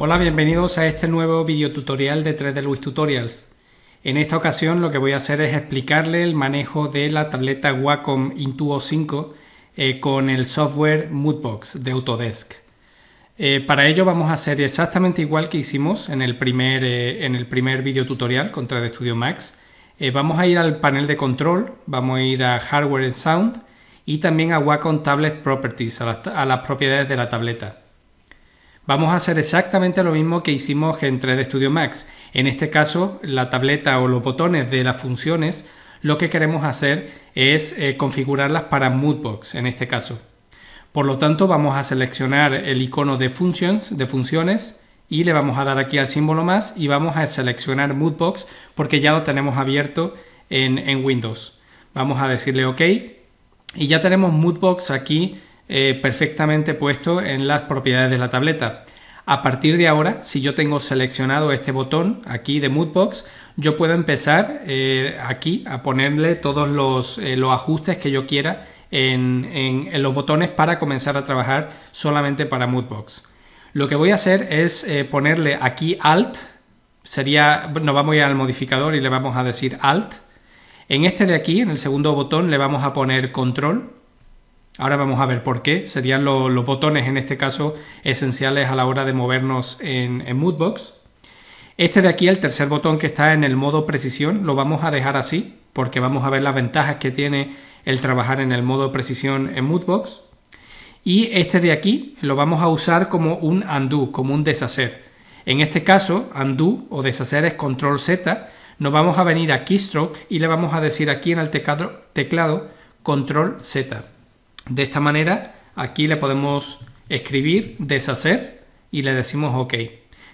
Hola, bienvenidos a este nuevo video tutorial de 3D Luis Tutorials. En esta ocasión lo que voy a hacer es explicarle el manejo de la tableta Wacom Intuo 5 eh, con el software Moodbox de Autodesk. Eh, para ello vamos a hacer exactamente igual que hicimos en el primer, eh, en el primer video tutorial con 3D Studio Max. vamos a ir al panel de control, vamos a ir a Hardware and Sound y también a Wacom Tablet Properties, a las propiedades de la tableta vamos a hacer exactamente lo mismo que hicimos en 3D Studio Max. En este caso, la tableta o los botones de las funciones, lo que queremos hacer es eh, configurarlas para Moodbox en este caso. Por lo tanto, vamos a seleccionar el icono de functions, de funciones, y le vamos a dar aquí al símbolo más y vamos a seleccionar Moodbox porque ya lo tenemos abierto en, en Windows. Vamos a decirle OK y ya tenemos Moodbox aquí eh, perfectamente puesto en las propiedades de la tableta. A partir de ahora, si yo tengo seleccionado este botón aquí de Moodbox, yo puedo empezar eh, aquí a ponerle todos los, eh, ajustes que yo quiera en, en, los botones para comenzar a trabajar solamente para Moodbox. Lo que voy a hacer es ponerle aquí Alt, sería, nos vamos a ir al modificador y le vamos a decir Alt. En este de aquí, en el segundo botón, le vamos a poner Control Ahora vamos a ver por qué. Serían los botones, en este caso, esenciales a la hora de movernos en, Moodbox. Este de aquí, el tercer botón que está en el modo precisión, lo vamos a dejar así porque vamos a ver las ventajas que tiene el trabajar en el modo precisión en Moodbox. Y este de aquí lo vamos a usar como un undo, como un deshacer. En este caso, undo o deshacer es control Z. Nos vamos a venir a keystroke y le vamos a decir aquí en el teclado, teclado control Z. De esta manera, aquí le podemos escribir, deshacer y le decimos OK.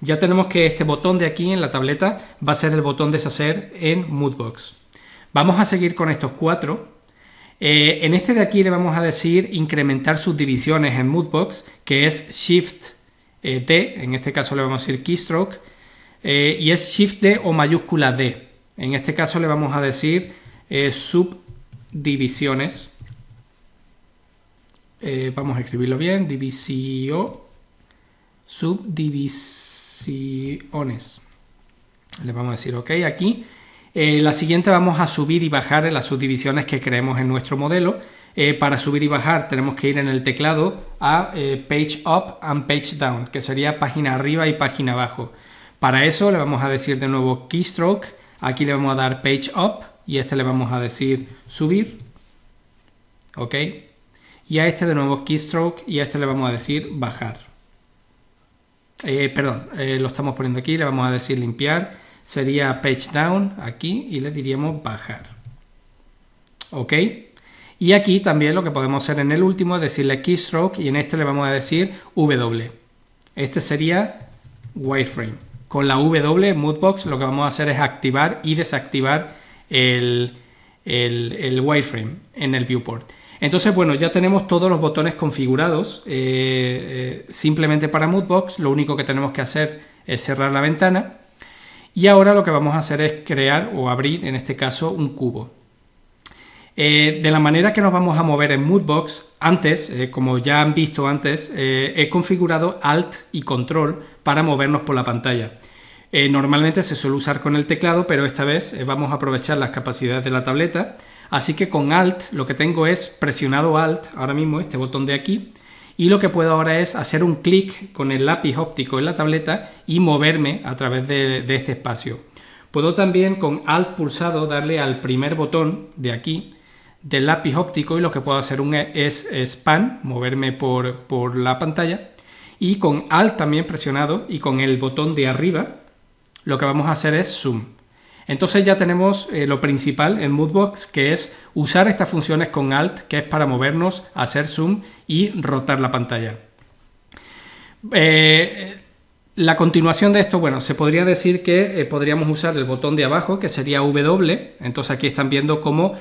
Ya tenemos que este botón de aquí en la tableta va a ser el botón deshacer en Moodbox. Vamos a seguir con estos cuatro. Eh, en este de aquí le vamos a decir incrementar subdivisiones en Moodbox, que es Shift eh, D, en este caso le vamos a decir Keystroke, eh, y es Shift D o mayúscula D. En este caso le vamos a decir subdivisiones eh, vamos a escribirlo bien, divisio, subdivisiones. Le vamos a decir OK aquí. Eh, la siguiente vamos a subir y bajar las subdivisiones que creemos en nuestro modelo. Eh, para subir y bajar tenemos que ir en el teclado a page up and page down, que sería página arriba y página abajo. Para eso le vamos a decir de nuevo keystroke, aquí le vamos a dar page up y este le vamos a decir subir, ok, y a este de nuevo keystroke y a este le vamos a decir bajar. Eh, perdón, eh, lo estamos poniendo aquí, le vamos a decir limpiar, sería page down aquí y le diríamos bajar. ¿Ok? Y aquí también lo que podemos hacer en el último es decirle keystroke y en este le vamos a decir W. Este sería wireframe. Con la W Moodbox lo que vamos a hacer es activar y desactivar el, el, el wireframe en el viewport. Entonces, bueno, ya tenemos todos los botones configurados. Eh, eh, simplemente para Moodbox, lo único que tenemos que hacer es cerrar la ventana. Y ahora lo que vamos a hacer es crear o abrir, en este caso, un cubo. Eh, de la manera que nos vamos a mover en Moodbox, antes, como ya han visto antes, he configurado Alt y Control para movernos por la pantalla. normalmente se suele usar con el teclado, pero esta vez vamos a aprovechar las capacidades de la tableta Así que con Alt lo que tengo es presionado Alt, ahora mismo este botón de aquí, y lo que puedo ahora es hacer un clic con el lápiz óptico en la tableta y moverme a través de, este espacio. Puedo también con Alt pulsado darle al primer botón de aquí del lápiz óptico y lo que puedo hacer e, es span, moverme por la pantalla. Y con Alt también presionado y con el botón de arriba lo que vamos a hacer es zoom. Entonces ya tenemos eh, lo principal en Moodbox, que es usar estas funciones con Alt, que es para movernos, hacer zoom y rotar la pantalla. Eh, la continuación de esto, bueno, se podría decir que eh, podríamos usar el botón de abajo, que sería W. Entonces aquí están viendo cómo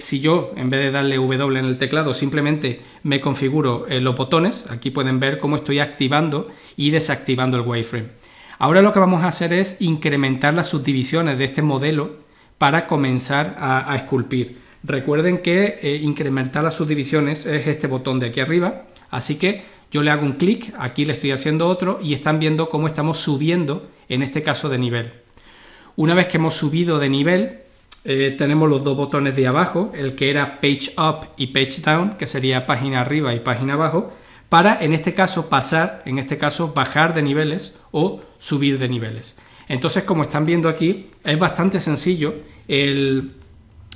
si yo, en vez de darle W en el teclado, simplemente me configuro los botones, aquí pueden ver cómo estoy activando y desactivando el wireframe. Ahora lo que vamos a hacer es incrementar las subdivisiones de este modelo para comenzar a, esculpir. Recuerden que eh, incrementar las subdivisiones es este botón de aquí arriba, así que yo le hago un clic, aquí le estoy haciendo otro y están viendo cómo estamos subiendo, en este caso de nivel. Una vez que hemos subido de nivel, eh, tenemos los dos botones de abajo, el que era Page Up y Page Down, que sería página arriba y página abajo, para, en este caso, pasar, en este caso, bajar de niveles o subir de niveles. Entonces, como están viendo aquí, es bastante sencillo el,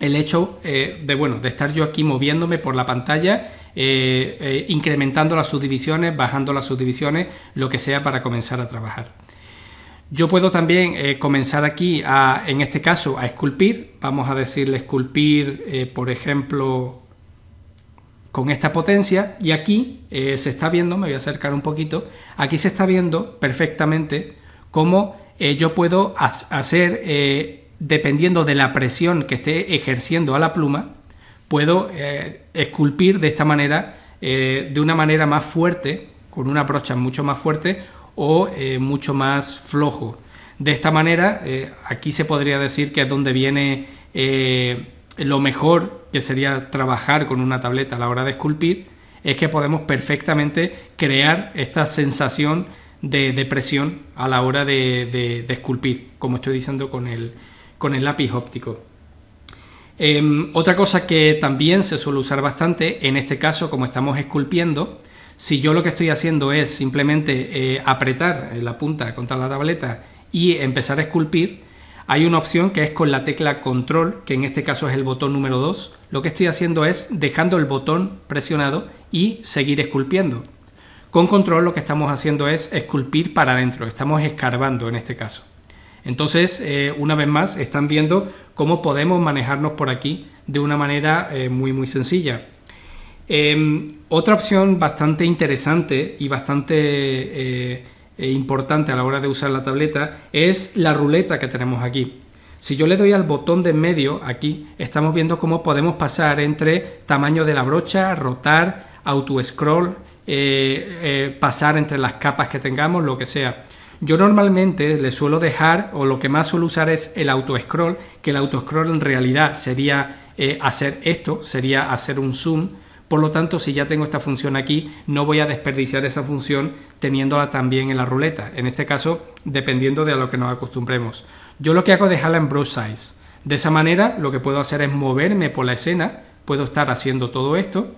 hecho eh, de, bueno, de estar yo aquí moviéndome por la pantalla, eh, eh, incrementando las subdivisiones, bajando las subdivisiones, lo que sea para comenzar a trabajar. Yo puedo también comenzar aquí, a, en este caso, a esculpir. Vamos a decirle esculpir, por ejemplo, con esta potencia y aquí eh, se está viendo, me voy a acercar un poquito, aquí se está viendo perfectamente cómo eh, yo puedo hacer, eh, dependiendo de la presión que esté ejerciendo a la pluma, puedo esculpir de esta manera, de una manera más fuerte, con una brocha mucho más fuerte o mucho más flojo. De esta manera, aquí se podría decir que es donde viene lo mejor que sería trabajar con una tableta a la hora de esculpir es que podemos perfectamente crear esta sensación de, depresión presión a la hora de, esculpir, como estoy diciendo con el, lápiz óptico. Em, otra cosa que también se suele usar bastante, en este caso como estamos esculpiendo, si yo lo que estoy haciendo es simplemente eh, apretar la punta contra la tableta y empezar a esculpir, hay una opción que es con la tecla control, que en este caso es el botón número 2. Lo que estoy haciendo es dejando el botón presionado y seguir esculpiendo. Con control lo que estamos haciendo es esculpir para adentro, estamos escarbando en este caso. Entonces, eh, una vez más, están viendo cómo podemos manejarnos por aquí de una manera eh, muy, muy sencilla. Em, otra opción bastante interesante y bastante eh, eh, importante a la hora de usar la tableta es la ruleta que tenemos aquí. Si yo le doy al botón de medio aquí, estamos viendo cómo podemos pasar entre tamaño de la brocha, rotar, auto-scroll, eh, eh, pasar entre las capas que tengamos, lo que sea. Yo normalmente le suelo dejar, o lo que más suelo usar es el auto-scroll, que el auto-scroll en realidad sería hacer esto, sería hacer un zoom, por lo tanto, si ya tengo esta función aquí, no voy a desperdiciar esa función teniéndola también en la ruleta. En este caso, dependiendo de a lo que nos acostumbremos. Yo lo que hago es dejarla en Brush Size. De esa manera, lo que puedo hacer es moverme por la escena. Puedo estar haciendo todo esto.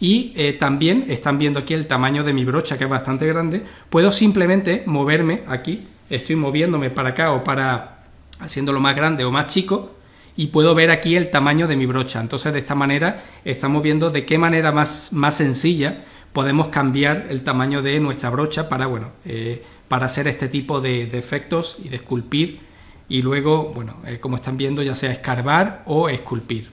Y eh, también están viendo aquí el tamaño de mi brocha, que es bastante grande. Puedo simplemente moverme aquí. Estoy moviéndome para acá o para haciéndolo más grande o más chico y puedo ver aquí el tamaño de mi brocha. Entonces de esta manera estamos viendo de qué manera más, más sencilla podemos cambiar el tamaño de nuestra brocha para, bueno, eh, para hacer este tipo de, efectos y de esculpir y luego, bueno, eh, como están viendo, ya sea escarbar o esculpir.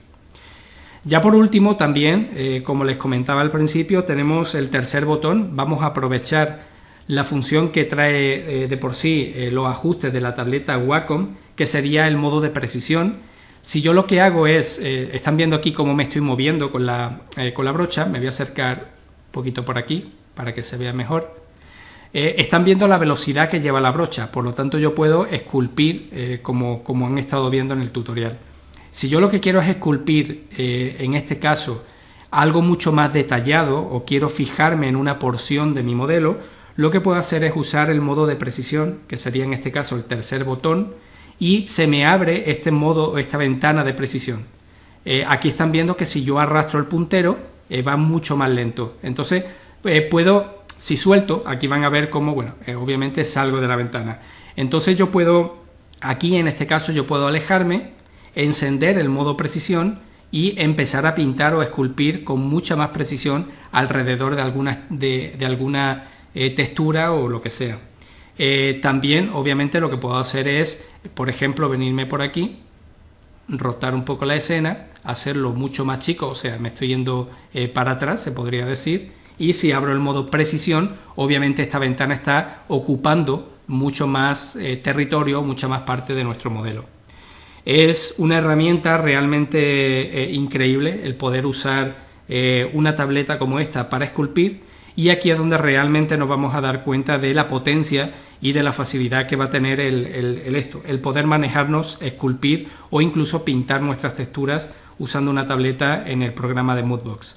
Ya por último también, eh, como les comentaba al principio, tenemos el tercer botón. Vamos a aprovechar la función que trae de por sí los ajustes de la tableta Wacom, que sería el modo de precisión si yo lo que hago es, eh, están viendo aquí cómo me estoy moviendo con la, eh, con la brocha, me voy a acercar un poquito por aquí para que se vea mejor. Eh, están viendo la velocidad que lleva la brocha, por lo tanto yo puedo esculpir como, como han estado viendo en el tutorial. Si yo lo que quiero es esculpir, en este caso, algo mucho más detallado o quiero fijarme en una porción de mi modelo, lo que puedo hacer es usar el modo de precisión, que sería en este caso el tercer botón, y se me abre este modo, esta ventana de precisión. Eh, aquí están viendo que si yo arrastro el puntero eh, va mucho más lento. Entonces eh, puedo, si suelto, aquí van a ver cómo, bueno, obviamente salgo de la ventana. Entonces yo puedo, aquí en este caso yo puedo alejarme, encender el modo precisión y empezar a pintar o esculpir con mucha más precisión alrededor de alguna, de alguna textura o lo que sea. Eh, también, obviamente, lo que puedo hacer es, por ejemplo, venirme por aquí, rotar un poco la escena, hacerlo mucho más chico, o sea, me estoy yendo eh, para atrás, se podría decir. Y si abro el modo precisión, obviamente esta ventana está ocupando mucho más eh, territorio, mucha más parte de nuestro modelo. Es una herramienta realmente increíble el poder usar una tableta como esta para esculpir y aquí es donde realmente nos vamos a dar cuenta de la potencia y de la facilidad que va a tener el, esto, el poder manejarnos, esculpir o incluso pintar nuestras texturas usando una tableta en el programa de Moodbox.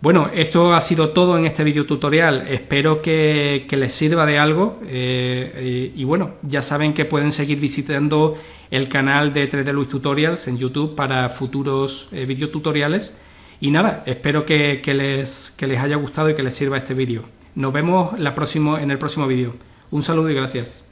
Bueno, esto ha sido todo en este video tutorial. Espero que, les sirva de algo. Eh, y bueno, ya saben que pueden seguir visitando el canal de 3D Luis Tutorials en YouTube para futuros eh, video tutoriales. Y nada, espero que, les, haya gustado y que les sirva este vídeo. Nos vemos la en el próximo vídeo. Un saludo y gracias.